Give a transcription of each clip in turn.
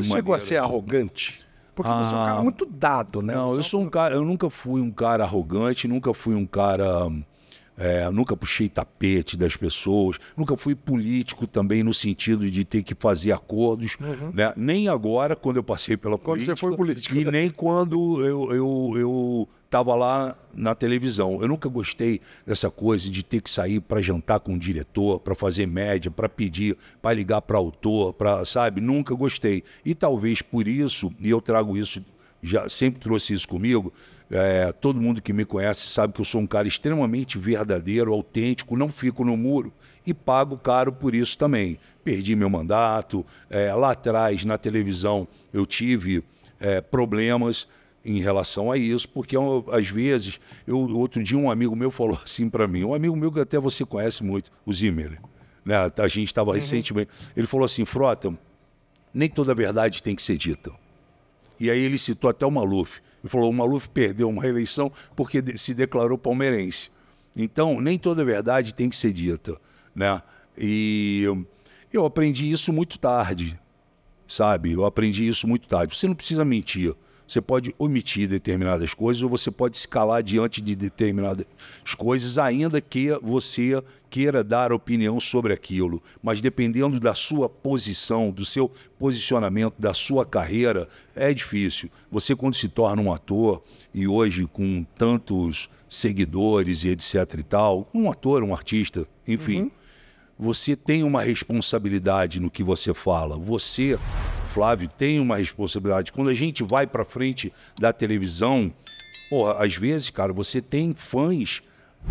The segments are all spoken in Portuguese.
de você maneira... chegou a ser arrogante? Porque ah, você é um cara ah, muito dado, né? Não, é eu sou um cara, eu nunca fui um cara arrogante, nunca fui um cara. É, nunca puxei tapete das pessoas, nunca fui político também no sentido de ter que fazer acordos, uhum. né? nem agora, quando eu passei pela quando política. Quando você foi político. E né? nem quando eu, eu, eu estava lá na televisão. Eu nunca gostei dessa coisa de ter que sair para jantar com o diretor, para fazer média, para pedir, para ligar para autor, para, sabe? Nunca gostei. E talvez por isso, e eu trago isso, já sempre trouxe isso comigo, é, todo mundo que me conhece sabe que eu sou um cara extremamente verdadeiro, autêntico, não fico no muro e pago caro por isso também. Perdi meu mandato, é, lá atrás na televisão eu tive é, problemas, em relação a isso, porque às vezes, eu, outro dia um amigo meu falou assim para mim, um amigo meu que até você conhece muito, o Zimmer, né? a gente estava uhum. recentemente, ele falou assim, Frota, nem toda verdade tem que ser dita. E aí ele citou até o Maluf, ele falou, o Maluf perdeu uma reeleição porque se declarou palmeirense. Então, nem toda verdade tem que ser dita, né? E eu aprendi isso muito tarde, sabe? Eu aprendi isso muito tarde. Você não precisa mentir você pode omitir determinadas coisas ou você pode se calar diante de determinadas coisas, ainda que você queira dar opinião sobre aquilo. Mas dependendo da sua posição, do seu posicionamento, da sua carreira, é difícil. Você, quando se torna um ator, e hoje com tantos seguidores e etc e tal, um ator, um artista, enfim. Uhum você tem uma responsabilidade no que você fala. Você Flávio tem uma responsabilidade. Quando a gente vai para frente da televisão, porra, às vezes, cara, você tem fãs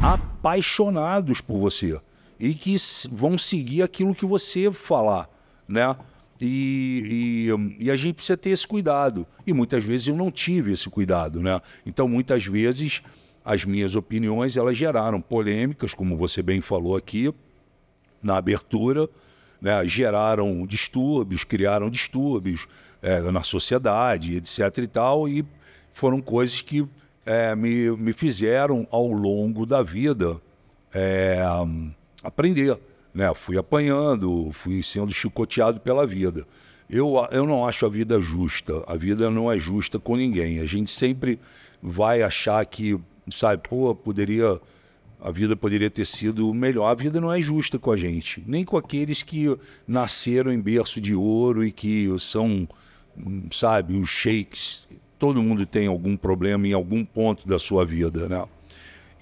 apaixonados por você e que vão seguir aquilo que você falar, né? E, e, e, a gente precisa ter esse cuidado. E muitas vezes eu não tive esse cuidado, né? Então, muitas vezes, as minhas opiniões, elas geraram polêmicas, como você bem falou aqui, na abertura, né, geraram distúrbios, criaram distúrbios é, na sociedade, etc. e tal, e foram coisas que é, me, me fizeram ao longo da vida é, aprender. Né? Fui apanhando, fui sendo chicoteado pela vida. Eu, eu não acho a vida justa. A vida não é justa com ninguém. A gente sempre vai achar que, sabe, pô, poderia a vida poderia ter sido melhor. A vida não é justa com a gente, nem com aqueles que nasceram em berço de ouro e que são, sabe, os shakes. Todo mundo tem algum problema em algum ponto da sua vida, né?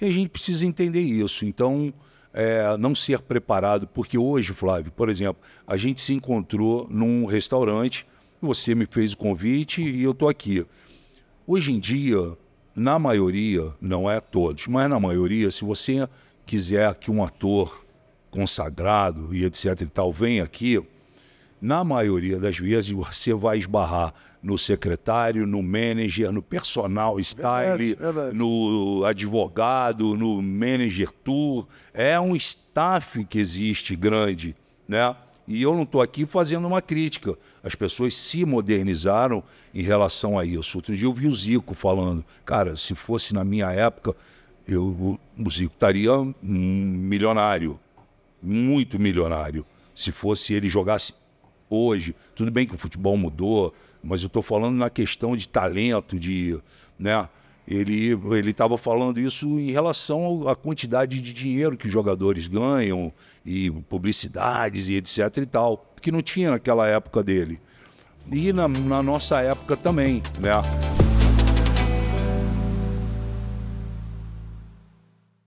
E a gente precisa entender isso. Então, é, não ser preparado, porque hoje, Flávio, por exemplo, a gente se encontrou num restaurante, você me fez o convite e eu estou aqui. Hoje em dia, na maioria, não é todos, mas na maioria, se você quiser que um ator consagrado e etc e tal venha aqui, na maioria das vezes você vai esbarrar no secretário, no manager, no personal style, verdade, verdade. no advogado, no manager tour. É um staff que existe grande, né? E eu não estou aqui fazendo uma crítica. As pessoas se modernizaram em relação a isso. Outro dia eu vi o Zico falando, cara, se fosse na minha época, eu, o Zico estaria milionário, muito milionário. Se fosse ele jogasse hoje, tudo bem que o futebol mudou, mas eu estou falando na questão de talento, de, né? Ele estava falando isso em relação à quantidade de dinheiro que os jogadores ganham e publicidades e etc e tal, que não tinha naquela época dele. E na, na nossa época também, né?